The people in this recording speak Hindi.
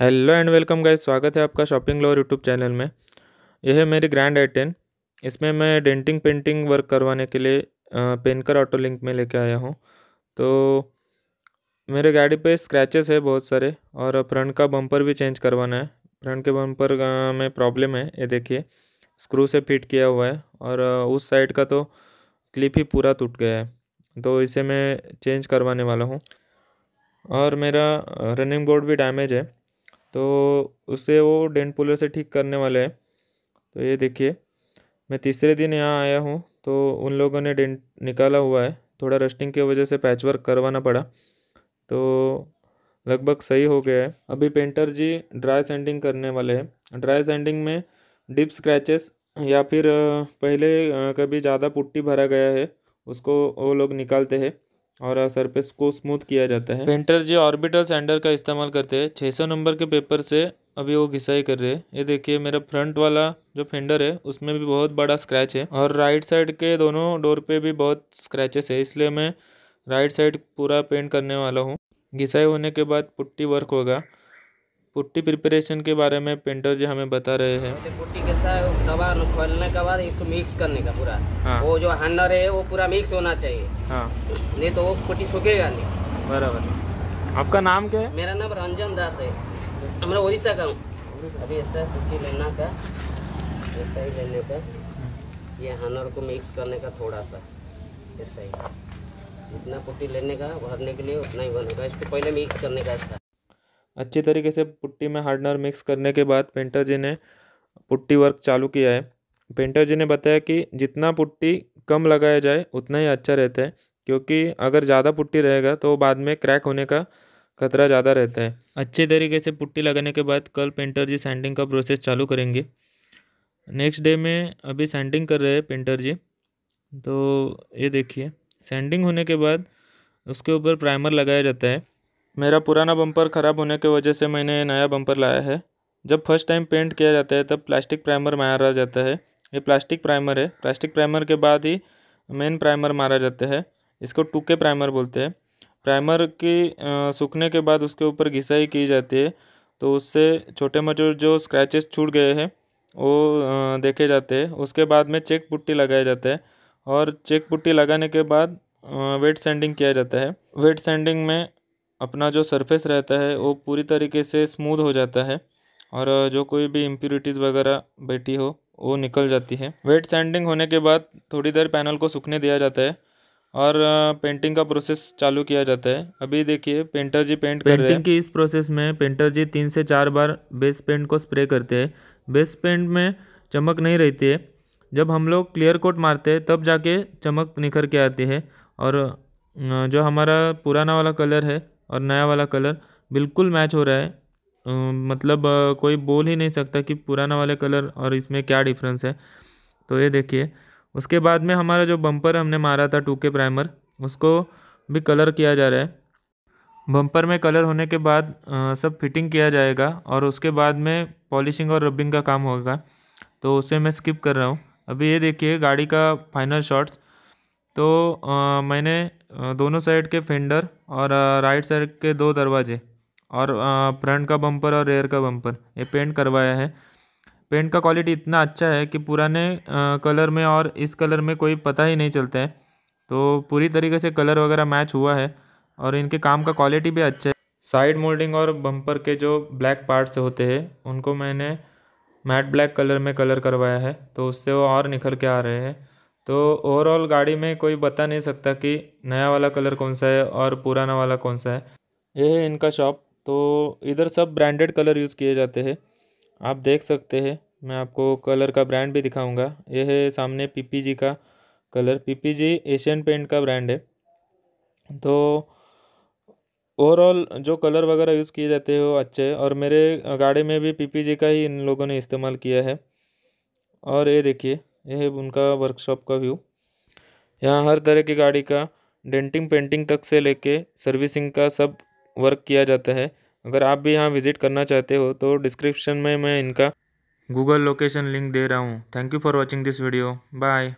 हेलो एंड वेलकम गाइस स्वागत है आपका शॉपिंग लॉर यूट्यूब चैनल में यह है मेरी ग्रैंड आई टेन इसमें मैं डेंटिंग पेंटिंग वर्क करवाने के लिए पेनकर ऑटो लिंक में लेके आया हूँ तो मेरे गाड़ी पे स्क्रैचेस है बहुत सारे और फ्रंट का बम्पर भी चेंज करवाना है फ्रंट के बम्पर में प्रॉब्लम है ये देखिए स्क्रू से फिट किया हुआ है और उस साइड का तो क्लिप ही पूरा टूट गया है तो इसे मैं चेंज करवाने वाला हूँ और मेरा रनिंग बोर्ड भी डैमेज है तो उसे वो डेंट पुलर से ठीक करने वाले हैं तो ये देखिए मैं तीसरे दिन यहाँ आया हूँ तो उन लोगों ने डेंट निकाला हुआ है थोड़ा रस्टिंग की वजह से पैच वर्क करवाना पड़ा तो लगभग सही हो गया है अभी पेंटर जी ड्राई सेंडिंग करने वाले हैं ड्राई सेंडिंग में डिप स्क्रैचेस या फिर पहले कभी ज़्यादा पुट्टी भरा गया है उसको वो लोग निकालते हैं और सरफेस को स्मूथ किया जाता है पेंटर जो ऑर्बिटल सैंडर का इस्तेमाल करते हैं 600 नंबर के पेपर से अभी वो घिसाई कर रहे हैं ये देखिए मेरा फ्रंट वाला जो फेंडर है उसमें भी बहुत बड़ा स्क्रैच है और राइट साइड के दोनों डोर पे भी बहुत स्क्रैचेस है इसलिए मैं राइट साइड पूरा पेंट करने वाला हूँ घिसाई होने के बाद पुट्टी वर्क होगा पुट्टी प्रिपरेशन के बारे में पेंटर जी हमें बता रहे हैं पुट्टी कैसा है दवा खोलने के बाद इसको मिक्स करने का पूरा हाँ। वो जो हंडर है वो पूरा मिक्स होना चाहिए हाँ। नहीं तो वो पुट्टी सूखेगा नहीं बराबर आपका नाम क्या है मेरा नाम रंजन दास है मैं उड़ीसा का हूँ अभी ऐसा पुट्टी लेना का ऐसा ही लेने का ये हनर को मिक्स करने का थोड़ा सा ऐसा ही जितना पुट्टी लेने का भरने के लिए उतना ही बनेगा इसको पहले मिक्स करने का ऐसा अच्छी तरीके से पुट्टी में हार्डनर मिक्स करने के बाद पेंटर जी ने पुट्टी वर्क चालू किया है पेंटर जी ने बताया कि जितना पुट्टी कम लगाया जाए उतना ही अच्छा रहता है क्योंकि अगर ज़्यादा पुट्टी रहेगा तो बाद में क्रैक होने का खतरा ज़्यादा रहता है अच्छे तरीके से पुट्टी लगाने के बाद कल पेंटर जी सैंडिंग का प्रोसेस चालू करेंगे नेक्स्ट डे में अभी सैंडिंग कर रहे हैं पेंटर जी तो ये देखिए सैंडिंग होने के बाद उसके ऊपर प्राइमर लगाया जाता है मेरा पुराना बम्पर ख़राब होने के वजह से मैंने नया बम्पर लाया है जब फर्स्ट टाइम पेंट किया जाता है तब प्लास्टिक प्राइमर मारा जाता है ये प्लास्टिक प्राइमर है प्लास्टिक प्राइमर के बाद ही मेन प्राइमर मारा जाता है इसको टूके प्राइमर बोलते हैं प्राइमर की सूखने के बाद उसके ऊपर घिसाई की जाती है तो उससे छोटे मोटे जो स्क्रैचेस छूट गए हैं वो देखे जाते हैं उसके बाद में चेक पुट्टी लगाया जाता है और चेक पुट्टी लगाने के बाद वेट सैंडिंग किया जाता है वेट सैंडिंग में अपना जो सरफेस रहता है वो पूरी तरीके से स्मूद हो जाता है और जो कोई भी इम्प्यूरिटीज़ वगैरह बैठी हो वो निकल जाती है वेट सैंडिंग होने के बाद थोड़ी देर पैनल को सूखने दिया जाता है और पेंटिंग का प्रोसेस चालू किया जाता है अभी देखिए पेंटर जी पेंट पेंटिंग कर रहे हैं की इस प्रोसेस में पेंटर जी तीन से चार बार बेस पेंट को स्प्रे करते हैं बेस पेंट में चमक नहीं रहती है जब हम लोग क्लियर कोट मारते हैं तब जाके चमक निखर के आती है और जो हमारा पुराना वाला कलर है और नया वाला कलर बिल्कुल मैच हो रहा है मतलब कोई बोल ही नहीं सकता कि पुराना वाला कलर और इसमें क्या डिफरेंस है तो ये देखिए उसके बाद में हमारा जो बम्पर हमने मारा था टू के प्राइमर उसको भी कलर किया जा रहा है बम्पर में कलर होने के बाद आ, सब फिटिंग किया जाएगा और उसके बाद में पॉलिशिंग और रबिंग का काम होगा तो उसे मैं स्किप कर रहा हूँ अभी ये देखिए गाड़ी का फाइनल शॉट्स तो मैंने दोनों साइड के फेंडर और राइट साइड के दो दरवाजे और फ्रंट का बम्पर और रेयर का बम्पर ये पेंट करवाया है पेंट का क्वालिटी इतना अच्छा है कि पुराने कलर में और इस कलर में कोई पता ही नहीं चलता है तो पूरी तरीके से कलर वगैरह मैच हुआ है और इनके काम का क्वालिटी भी अच्छा है साइड मोल्डिंग और बम्पर के जो ब्लैक पार्ट्स होते हैं उनको मैंने मैट ब्लैक कलर में कलर करवाया है तो उससे वो और निखर के आ रहे हैं तो ओवरऑल गाड़ी में कोई बता नहीं सकता कि नया वाला कलर कौन सा है और पुराना वाला कौन सा है ये है इनका शॉप तो इधर सब ब्रांडेड कलर यूज़ किए जाते हैं आप देख सकते हैं मैं आपको कलर का ब्रांड भी दिखाऊंगा ये है सामने पीपीजी का कलर पीपीजी एशियन पेंट का ब्रांड है तो ओवरऑल जो कलर वगैरह यूज़ किए जाते हैं वो अच्छे हैं और मेरे गाड़ी में भी पीपीजी का ही इन लोगों ने इस्तेमाल किया है और ये देखिए यह उनका वर्कशॉप का व्यू यहाँ हर तरह की गाड़ी का डेंटिंग पेंटिंग तक से लेके सर्विसिंग का सब वर्क किया जाता है अगर आप भी यहाँ विजिट करना चाहते हो तो डिस्क्रिप्शन में मैं इनका गूगल लोकेशन लिंक दे रहा हूँ thank you for watching this video bye